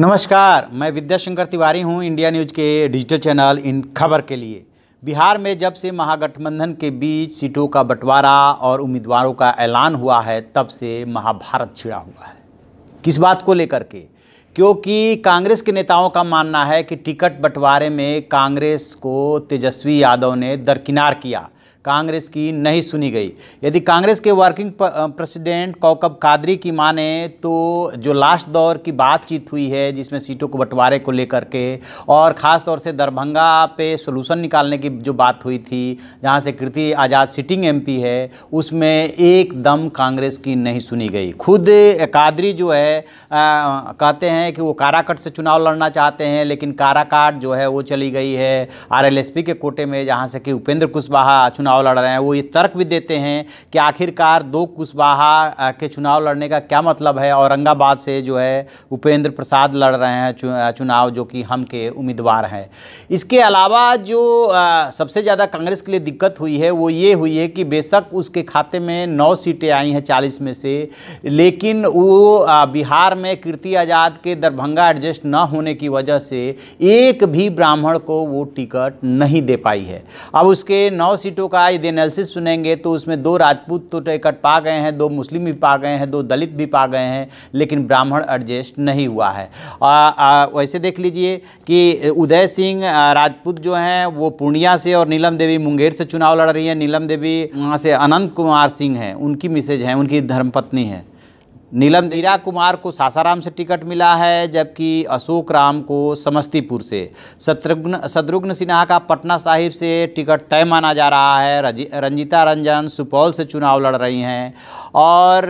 नमस्कार मैं विद्याशंकर तिवारी हूं इंडिया न्यूज के डिजिटल चैनल इन खबर के लिए बिहार में जब से महागठबंधन के बीच सीटों का बंटवारा और उम्मीदवारों का ऐलान हुआ है तब से महाभारत छिड़ा हुआ है किस बात को लेकर के क्योंकि कांग्रेस के नेताओं का मानना है कि टिकट बंटवारे में कांग्रेस को तेजस्वी यादव ने दरकिनार किया कांग्रेस की नहीं सुनी गई यदि कांग्रेस के वर्किंग प्रेसिडेंट कौकब कादरी की माने तो जो लास्ट दौर की बातचीत हुई है जिसमें सीटों को बंटवारे को लेकर के और ख़ास तौर से दरभंगा पे सोलूशन निकालने की जो बात हुई थी जहाँ से कृति आज़ाद सिटिंग एमपी है उसमें एकदम कांग्रेस की नहीं सुनी गई खुद कादरी जो है आ, कहते हैं कि वो काराकट से चुनाव लड़ना चाहते हैं लेकिन काराकाट जो है वो चली गई है आर के कोटे में जहाँ से कि उपेंद्र कुशवाहा चुनाव चुनाव लड़ रहे हैं वो ये तर्क भी देते हैं कि आखिरकार दो कुशवाहा के चुनाव लड़ने का क्या मतलब है औरंगाबाद से जो है उपेंद्र प्रसाद लड़ रहे हैं चुनाव जो कि हम के उम्मीदवार हैं इसके अलावा जो सबसे ज़्यादा कांग्रेस के लिए दिक्कत हुई है वो ये हुई है कि बेशक उसके खाते में नौ सीटें आई हैं चालीस में से लेकिन वो बिहार में कीर्ति आज़ाद के दरभंगा एडजस्ट न होने की वजह से एक भी ब्राह्मण को वो टिकट नहीं दे पाई है अब उसके नौ सीटों का का यदि एनालिसिस सुनेंगे तो उसमें दो राजपूत तो टिकट पा गए हैं दो मुस्लिम भी पा गए हैं दो दलित भी पा गए हैं लेकिन ब्राह्मण एडजस्ट नहीं हुआ है आ, आ, वैसे देख लीजिए कि उदय सिंह राजपूत जो हैं वो पूर्णिया से और नीलम देवी मुंगेर से चुनाव लड़ रही हैं नीलम देवी वहाँ से अनंत कुमार सिंह हैं उनकी मिसेज हैं उनकी धर्मपत्नी हैं नीलम दीरा कुमार को सासाराम से टिकट मिला है जबकि अशोक राम को समस्तीपुर से शत्रुघ्न शत्रुघ्न सिन्हा का पटना साहिब से टिकट तय माना जा रहा है रंजीता रंजन सुपौल से चुनाव लड़ रही हैं और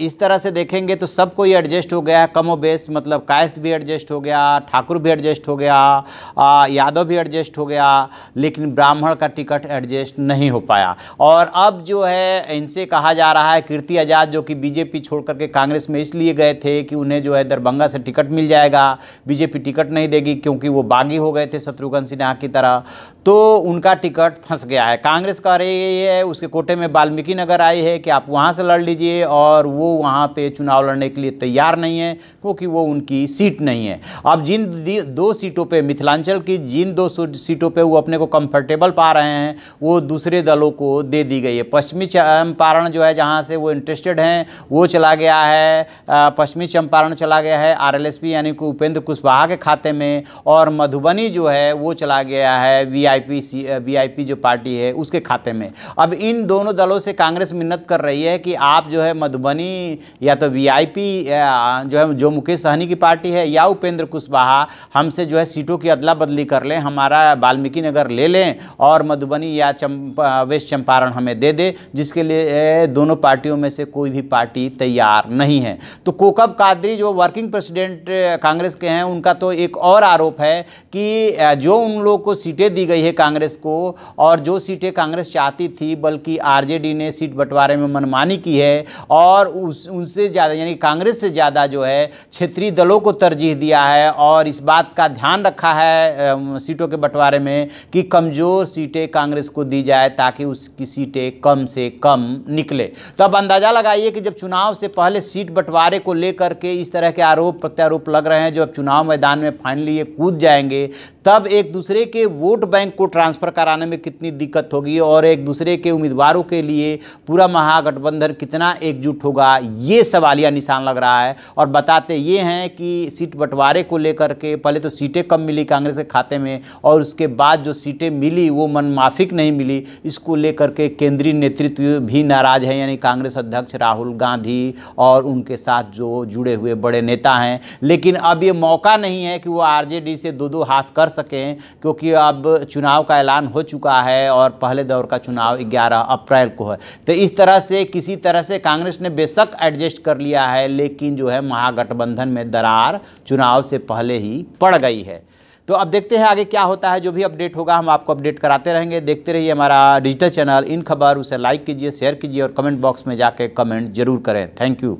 इस तरह से देखेंगे तो सब कोई एडजस्ट हो गया है कमो बेस मतलब कायस्त भी एडजस्ट हो गया ठाकुर भी एडजस्ट हो गया यादव भी एडजस्ट हो गया लेकिन ब्राह्मण का टिकट एडजस्ट नहीं हो पाया और अब जो है इनसे कहा जा रहा है कीर्ति आज़ाद जो कि बीजेपी छोड़ करके कांग्रेस में इसलिए गए थे कि उन्हें जो है दरभंगा से टिकट मिल जाएगा बीजेपी टिकट नहीं देगी क्योंकि वो बागी हो गए थे शत्रुघ्न सिन्हा की तरह तो उनका टिकट फंस गया है कांग्रेस कह रही है उसके कोटे में वाल्मीकि नगर आई है कि आप वहाँ से लड़ लीजिए और वो वहाँ पर चुनाव लड़ने के लिए तैयार नहीं है क्योंकि वो उनकी सीट नहीं है अब जिन दो सीटों पर मिथिलांचल की जिन दो सीटों पर वो अपने को कंफर्टेबल पा रहे हैं वो दूसरे दलों को दे दी गई है पश्चिमी चंपारण जो है जहाँ से वो इंटरेस्टेड हैं वो चला गया गया है पश्चिमी चंपारण चला गया है आरएलएसपी यानी कि उपेंद्र कुशवाहा के खाते में और मधुबनी जो है वो चला गया है वीआईपी आई वीआईपी जो पार्टी है उसके खाते में अब इन दोनों दलों से कांग्रेस मिन्नत कर रही है कि आप जो है मधुबनी या तो वी जो है जो मुकेश सहनी की पार्टी है या उपेंद्र कुशवाहा हमसे जो है सीटों की अदला बदली कर लें हमारा वाल्मीकि नगर ले लें और मधुबनी या चंपा वेस्ट चंपारण हमें दे दे जिसके लिए दोनों पार्टियों में से कोई भी पार्टी तैयार नहीं है तो कोकब कादरी जो वर्किंग प्रेसिडेंट कांग्रेस के हैं उनका तो एक और आरोप है कि जो उन लोगों को सीटें दी गई है कांग्रेस को और जो सीटें कांग्रेस चाहती थी बल्कि आरजेडी ने सीट बंटवारे में मनमानी की है और उनसे ज़्यादा यानी कांग्रेस से ज़्यादा जो है क्षेत्रीय दलों को तरजीह दिया है और इस बात का ध्यान रखा है सीटों के बंटवारे में कि कमज़ोर सीटें कांग्रेस को दी जाए ताकि उसकी सीटें कम से कम निकले तो अब अंदाज़ा लगाइए कि जब चुनाव से पहले वाले सीट बंटवारे को लेकर के इस तरह के आरोप प्रत्यारोप लग रहे हैं जो अब चुनाव मैदान में फाइनली ये कूद जाएंगे तब एक दूसरे के वोट बैंक को ट्रांसफ़र कराने में कितनी दिक्कत होगी और एक दूसरे के उम्मीदवारों के लिए पूरा महागठबंधन कितना एकजुट होगा ये सवालिया निशान लग रहा है और बताते ये हैं कि सीट बंटवारे को लेकर के पहले तो सीटें कम मिली कांग्रेस के खाते में और उसके बाद जो सीटें मिली वो मन माफिक नहीं मिली इसको लेकर के केंद्रीय नेतृत्व भी नाराज़ है यानी कांग्रेस अध्यक्ष राहुल गांधी और और उनके साथ जो जुड़े हुए बड़े नेता हैं लेकिन अब ये मौका नहीं है कि वो आरजेडी से दो दो हाथ कर सकें क्योंकि अब चुनाव का ऐलान हो चुका है और पहले दौर का चुनाव 11 अप्रैल को है तो इस तरह से किसी तरह से कांग्रेस ने बेशक एडजस्ट कर लिया है लेकिन जो है महागठबंधन में दरार चुनाव से पहले ही पड़ गई है तो अब देखते हैं आगे क्या होता है जो भी अपडेट होगा हम आपको अपडेट कराते रहेंगे देखते रहिए हमारा डिजिटल चैनल इन खबर उसे लाइक कीजिए शेयर कीजिए और कमेंट बॉक्स में जाके कमेंट जरूर करें थैंक यू